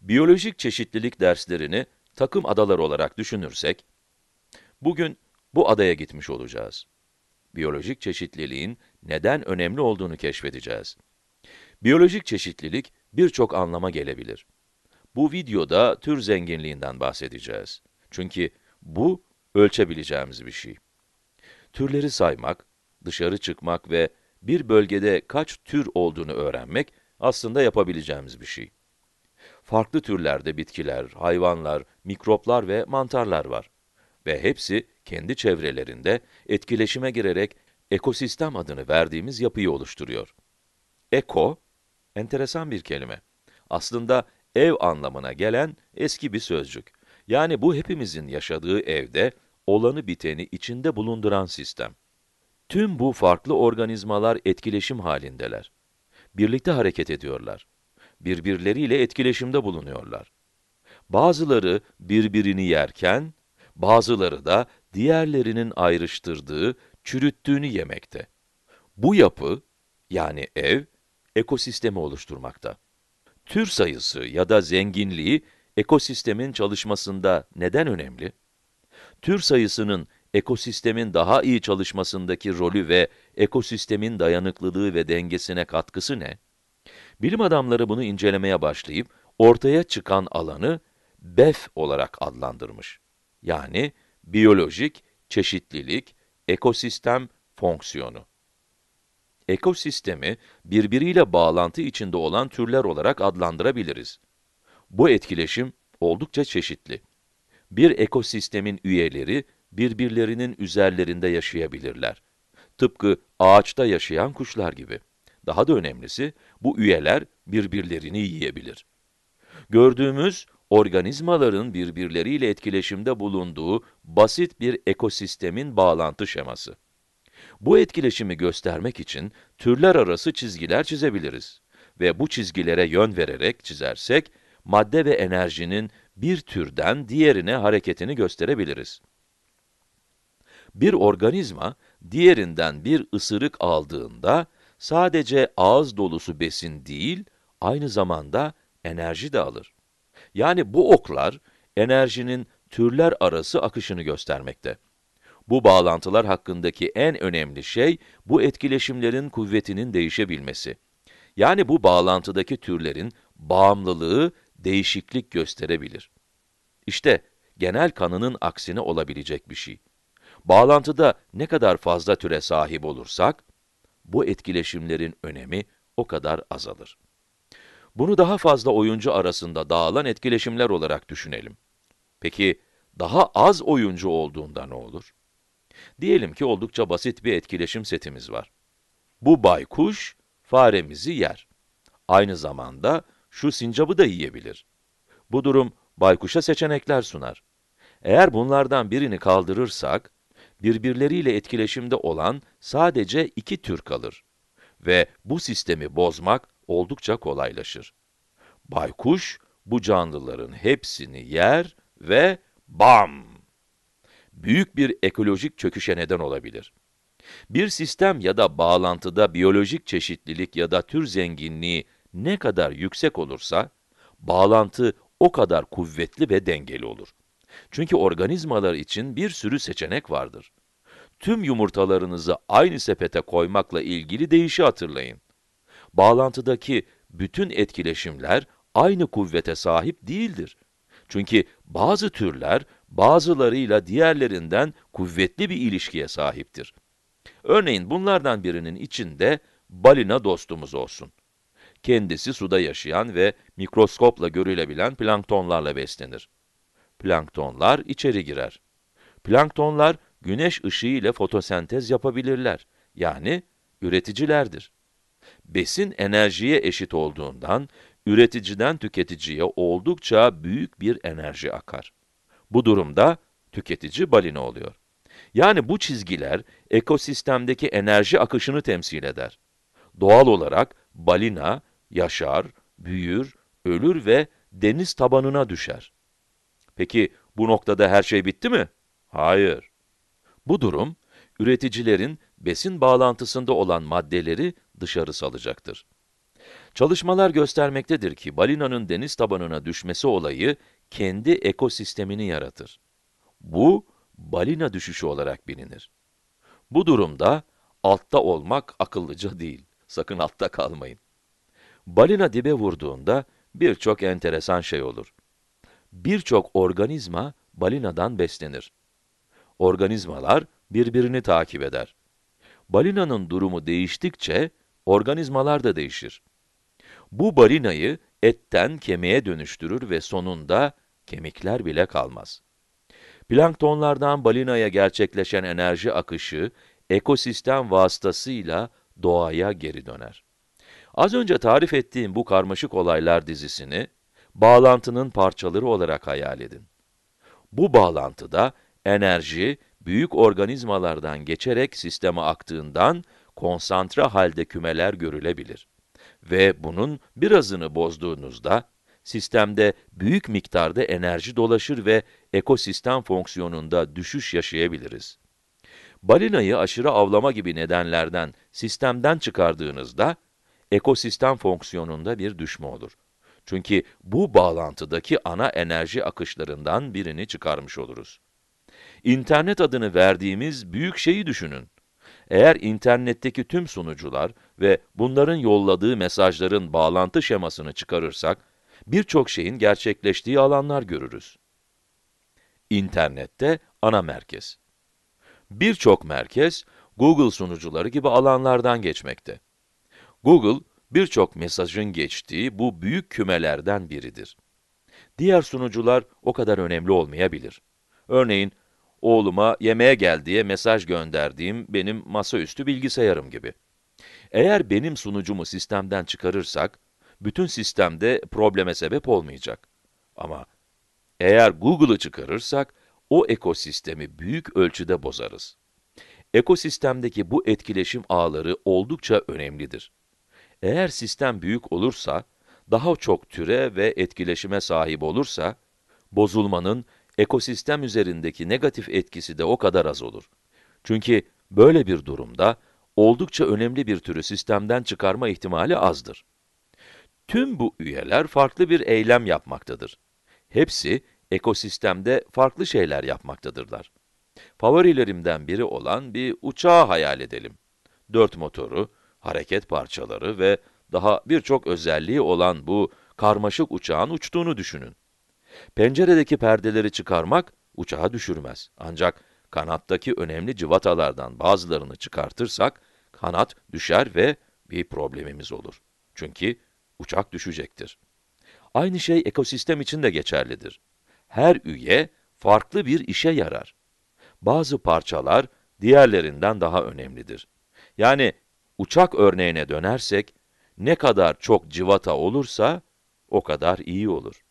Biyolojik çeşitlilik derslerini takım adalar olarak düşünürsek, bugün bu adaya gitmiş olacağız. Biyolojik çeşitliliğin neden önemli olduğunu keşfedeceğiz. Biyolojik çeşitlilik birçok anlama gelebilir. Bu videoda tür zenginliğinden bahsedeceğiz. Çünkü bu ölçebileceğimiz bir şey. Türleri saymak, dışarı çıkmak ve bir bölgede kaç tür olduğunu öğrenmek aslında yapabileceğimiz bir şey farklı türlerde bitkiler, hayvanlar, mikroplar ve mantarlar var. Ve hepsi kendi çevrelerinde etkileşime girerek ekosistem adını verdiğimiz yapıyı oluşturuyor. Eko, enteresan bir kelime. Aslında ev anlamına gelen eski bir sözcük. Yani bu hepimizin yaşadığı evde olanı biteni içinde bulunduran sistem. Tüm bu farklı organizmalar etkileşim halindeler. Birlikte hareket ediyorlar birbirleriyle etkileşimde bulunuyorlar. Bazıları birbirini yerken, bazıları da diğerlerinin ayrıştırdığı, çürüttüğünü yemekte. Bu yapı, yani ev, ekosistemi oluşturmakta. Tür sayısı ya da zenginliği, ekosistemin çalışmasında neden önemli? Tür sayısının ekosistemin daha iyi çalışmasındaki rolü ve ekosistemin dayanıklılığı ve dengesine katkısı ne? Bilim adamları bunu incelemeye başlayıp ortaya çıkan alanı BEF olarak adlandırmış. Yani biyolojik çeşitlilik, ekosistem fonksiyonu. Ekosistemi birbiriyle bağlantı içinde olan türler olarak adlandırabiliriz. Bu etkileşim oldukça çeşitli. Bir ekosistemin üyeleri birbirlerinin üzerlerinde yaşayabilirler. Tıpkı ağaçta yaşayan kuşlar gibi. Daha da önemlisi, bu üyeler birbirlerini yiyebilir. Gördüğümüz, organizmaların birbirleriyle etkileşimde bulunduğu basit bir ekosistemin bağlantı şeması. Bu etkileşimi göstermek için türler arası çizgiler çizebiliriz ve bu çizgilere yön vererek çizersek, madde ve enerjinin bir türden diğerine hareketini gösterebiliriz. Bir organizma, diğerinden bir ısırık aldığında, sadece ağız dolusu besin değil, aynı zamanda enerji de alır. Yani bu oklar, enerjinin türler arası akışını göstermekte. Bu bağlantılar hakkındaki en önemli şey, bu etkileşimlerin kuvvetinin değişebilmesi. Yani bu bağlantıdaki türlerin bağımlılığı değişiklik gösterebilir. İşte genel kanının aksine olabilecek bir şey. Bağlantıda ne kadar fazla türe sahip olursak, bu etkileşimlerin önemi o kadar azalır. Bunu daha fazla oyuncu arasında dağılan etkileşimler olarak düşünelim. Peki, daha az oyuncu olduğunda ne olur? Diyelim ki oldukça basit bir etkileşim setimiz var. Bu baykuş, faremizi yer. Aynı zamanda şu sincabı da yiyebilir. Bu durum baykuşa seçenekler sunar. Eğer bunlardan birini kaldırırsak, birbirleriyle etkileşimde olan sadece iki tür kalır. Ve bu sistemi bozmak oldukça kolaylaşır. Baykuş, bu canlıların hepsini yer ve bam! Büyük bir ekolojik çöküşe neden olabilir. Bir sistem ya da bağlantıda biyolojik çeşitlilik ya da tür zenginliği ne kadar yüksek olursa, bağlantı o kadar kuvvetli ve dengeli olur. Çünkü organizmalar için bir sürü seçenek vardır. Tüm yumurtalarınızı aynı sepete koymakla ilgili deyişi hatırlayın. Bağlantıdaki bütün etkileşimler aynı kuvvete sahip değildir. Çünkü bazı türler bazılarıyla diğerlerinden kuvvetli bir ilişkiye sahiptir. Örneğin bunlardan birinin içinde balina dostumuz olsun. Kendisi suda yaşayan ve mikroskopla görülebilen planktonlarla beslenir. Planktonlar içeri girer. Planktonlar güneş ışığı ile fotosentez yapabilirler. Yani üreticilerdir. Besin enerjiye eşit olduğundan üreticiden tüketiciye oldukça büyük bir enerji akar. Bu durumda tüketici balina oluyor. Yani bu çizgiler ekosistemdeki enerji akışını temsil eder. Doğal olarak balina yaşar, büyür, ölür ve deniz tabanına düşer. Peki bu noktada her şey bitti mi? Hayır. Bu durum, üreticilerin besin bağlantısında olan maddeleri dışarı salacaktır. Çalışmalar göstermektedir ki balinanın deniz tabanına düşmesi olayı kendi ekosistemini yaratır. Bu, balina düşüşü olarak bilinir. Bu durumda altta olmak akıllıca değil. Sakın altta kalmayın. Balina dibe vurduğunda birçok enteresan şey olur birçok organizma balinadan beslenir. Organizmalar birbirini takip eder. Balinanın durumu değiştikçe organizmalar da değişir. Bu balinayı etten kemiğe dönüştürür ve sonunda kemikler bile kalmaz. Planktonlardan balinaya gerçekleşen enerji akışı, ekosistem vasıtasıyla doğaya geri döner. Az önce tarif ettiğim bu karmaşık olaylar dizisini, bağlantının parçaları olarak hayal edin. Bu bağlantıda enerji büyük organizmalardan geçerek sisteme aktığından konsantre halde kümeler görülebilir. Ve bunun birazını bozduğunuzda sistemde büyük miktarda enerji dolaşır ve ekosistem fonksiyonunda düşüş yaşayabiliriz. Balinayı aşırı avlama gibi nedenlerden sistemden çıkardığınızda ekosistem fonksiyonunda bir düşme olur. Çünkü bu bağlantıdaki ana enerji akışlarından birini çıkarmış oluruz. İnternet adını verdiğimiz büyük şeyi düşünün. Eğer internetteki tüm sunucular ve bunların yolladığı mesajların bağlantı şemasını çıkarırsak, birçok şeyin gerçekleştiği alanlar görürüz. İnternette ana merkez. Birçok merkez, Google sunucuları gibi alanlardan geçmekte. Google, birçok mesajın geçtiği bu büyük kümelerden biridir. Diğer sunucular o kadar önemli olmayabilir. Örneğin, oğluma yemeğe gel diye mesaj gönderdiğim benim masaüstü bilgisayarım gibi. Eğer benim sunucumu sistemden çıkarırsak, bütün sistemde probleme sebep olmayacak. Ama eğer Google'ı çıkarırsak, o ekosistemi büyük ölçüde bozarız. Ekosistemdeki bu etkileşim ağları oldukça önemlidir. Eğer sistem büyük olursa, daha çok türe ve etkileşime sahip olursa, bozulmanın ekosistem üzerindeki negatif etkisi de o kadar az olur. Çünkü böyle bir durumda oldukça önemli bir türü sistemden çıkarma ihtimali azdır. Tüm bu üyeler farklı bir eylem yapmaktadır. Hepsi ekosistemde farklı şeyler yapmaktadırlar. Favorilerimden biri olan bir uçağı hayal edelim. Dört motoru, hareket parçaları ve daha birçok özelliği olan bu karmaşık uçağın uçtuğunu düşünün. Penceredeki perdeleri çıkarmak uçağı düşürmez. Ancak kanattaki önemli cıvatalardan bazılarını çıkartırsak kanat düşer ve bir problemimiz olur. Çünkü uçak düşecektir. Aynı şey ekosistem için de geçerlidir. Her üye farklı bir işe yarar. Bazı parçalar diğerlerinden daha önemlidir. Yani uçak örneğine dönersek, ne kadar çok civata olursa, o kadar iyi olur.